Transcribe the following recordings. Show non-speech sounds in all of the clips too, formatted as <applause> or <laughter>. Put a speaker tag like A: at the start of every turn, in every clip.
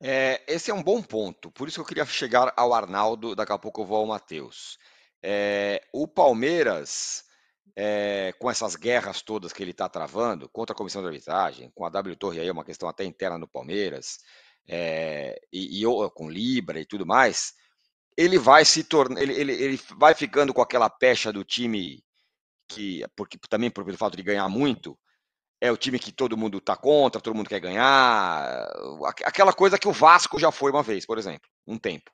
A: É, esse é um bom ponto, por isso que eu queria chegar ao Arnaldo, daqui a pouco eu vou ao Matheus. É, o Palmeiras, é, com essas guerras todas que ele está travando contra a comissão de arbitragem, com a W Torre aí, é uma questão até interna no Palmeiras, é, e, e com Libra e tudo mais, ele vai se tornando, ele, ele, ele vai ficando com aquela pecha do time que, porque também por, pelo fato de ganhar muito, é o time que todo mundo tá contra, todo mundo quer ganhar. Aquela coisa que o Vasco já foi uma vez, por exemplo, um tempo.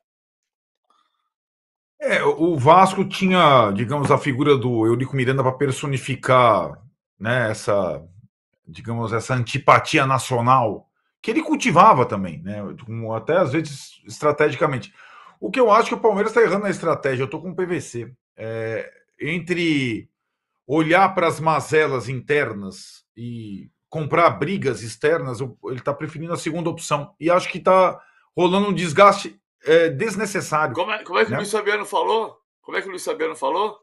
B: É, o Vasco tinha, digamos, a figura do Eurico Miranda para personificar né, essa, digamos, essa antipatia nacional que ele cultivava também, né? Até às vezes estrategicamente. O que eu acho que o Palmeiras está errando na estratégia, eu estou com o PVC. É, entre olhar para as mazelas internas e comprar brigas externas, ele está preferindo a segunda opção. E acho que está rolando um desgaste é, desnecessário. Como é, como é que né? o Luiz Fabiano falou? Como é que o Luiz Fabiano falou?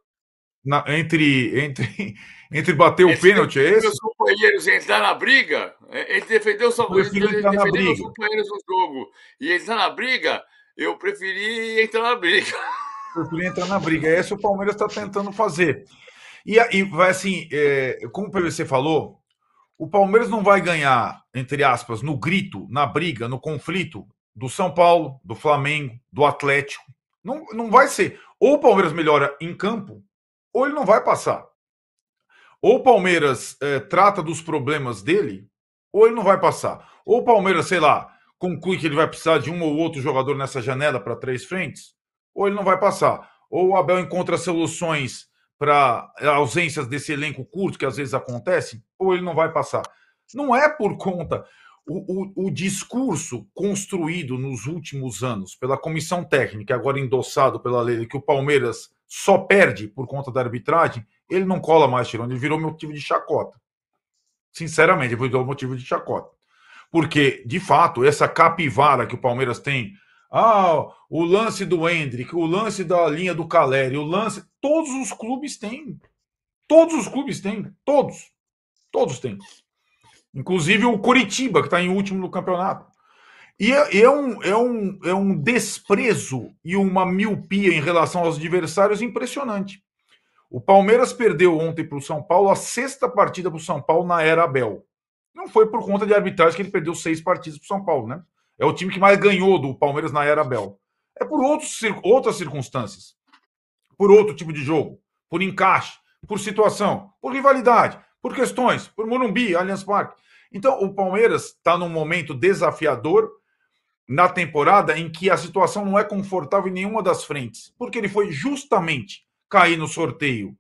B: Na, entre, entre, <laughs> entre bater o pênalti, é esse? Os companheiros entrar na briga, é, ele defendeu o Samuel, ele, ele defendeu os companheiros no jogo. E entrar na briga, eu preferi entrar na briga. Eu preferi entrar na briga. É isso o Palmeiras está tentando fazer. E, e vai assim, é, como o PVC falou, o Palmeiras não vai ganhar, entre aspas, no grito, na briga, no conflito do São Paulo, do Flamengo, do Atlético. Não, não vai ser. Ou o Palmeiras melhora em campo, ou ele não vai passar. Ou o Palmeiras é, trata dos problemas dele, ou ele não vai passar. Ou o Palmeiras, sei lá, conclui que ele vai precisar de um ou outro jogador nessa janela para três frentes, ou ele não vai passar. Ou o Abel encontra soluções para ausências desse elenco curto que às vezes acontece, ou ele não vai passar. Não é por conta. O, o, o, discurso construído nos últimos anos pela comissão técnica, agora endossado pela lei, que o Palmeiras só perde por conta da arbitragem, ele não cola mais, Tirone. Ele virou motivo de chacota. Sinceramente, ele virou motivo de chacota. Porque, de fato, essa capivara que o Palmeiras tem ah, o lance do Hendrick, o lance da linha do Caleri, o lance. Todos os clubes têm. Todos os clubes têm. Todos. Todos têm. Inclusive o Curitiba, que está em último no campeonato. E é, é, um, é, um, é um desprezo e uma miopia em relação aos adversários impressionante. O Palmeiras perdeu ontem para o São Paulo a sexta partida para o São Paulo na era Abel. Não foi por conta de arbitragem que ele perdeu seis partidas para o São Paulo, né? É o time que mais ganhou do Palmeiras na era Bel. É por outros, outras circunstâncias, por outro tipo de jogo, por encaixe, por situação, por rivalidade, por questões, por Morumbi, Allianz Parque. Então, o Palmeiras está num momento desafiador na temporada em que a situação não é confortável em nenhuma das frentes, porque ele foi justamente cair no sorteio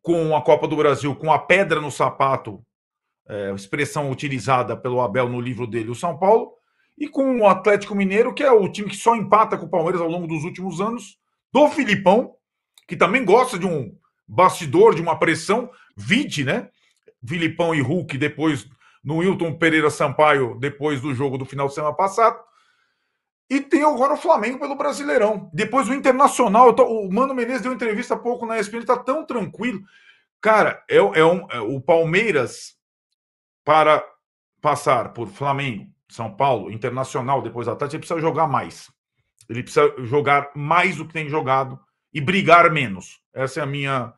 B: com a Copa do Brasil, com a pedra no sapato, é, expressão utilizada pelo Abel no livro dele, o São Paulo, e com o Atlético Mineiro, que é o time que só empata com o Palmeiras ao longo dos últimos anos, do Filipão, que também gosta de um bastidor, de uma pressão, vide, né? Filipão e Hulk depois no Wilton Pereira Sampaio, depois do jogo do final de semana passado. E tem agora o Flamengo pelo Brasileirão. Depois o Internacional. Tô, o Mano Menezes deu entrevista há pouco na ESPN, ele tá tão tranquilo. Cara, é, é, um, é o Palmeiras para passar por Flamengo, são Paulo, Internacional, depois tarde, ele precisa jogar mais. Ele precisa jogar mais do que tem jogado e brigar menos. Essa é a minha